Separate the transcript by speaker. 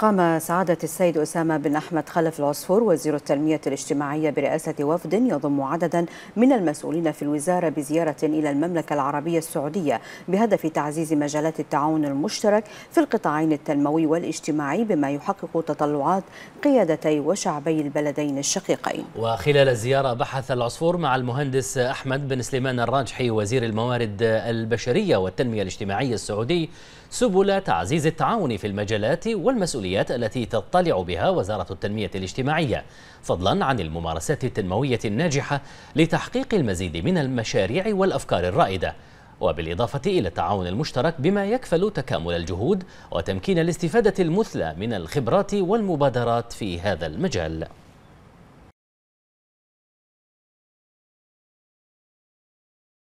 Speaker 1: قام سعادة السيد أسامة بن أحمد خلف العصفور وزير التنمية الاجتماعية برئاسة وفد
Speaker 2: يضم عددا من المسؤولين في الوزارة بزيارة إلى المملكة العربية السعودية بهدف تعزيز مجالات التعاون المشترك في القطاعين التنموي والاجتماعي بما يحقق تطلعات قيادتي وشعبي البلدين الشقيقين
Speaker 3: وخلال الزيارة بحث العصفور مع المهندس أحمد بن سليمان الراجحي وزير الموارد البشرية والتنمية الاجتماعية السعودي سبل تعزيز التعاون في المجالات والمسؤولين العمليات التي تطلع بها وزارة التنمية الاجتماعية فضلا عن الممارسات التنموية الناجحة لتحقيق المزيد من المشاريع والأفكار الرائدة وبالإضافة إلى التعاون المشترك بما يكفل تكامل الجهود وتمكين الاستفادة المثلى من الخبرات والمبادرات في هذا المجال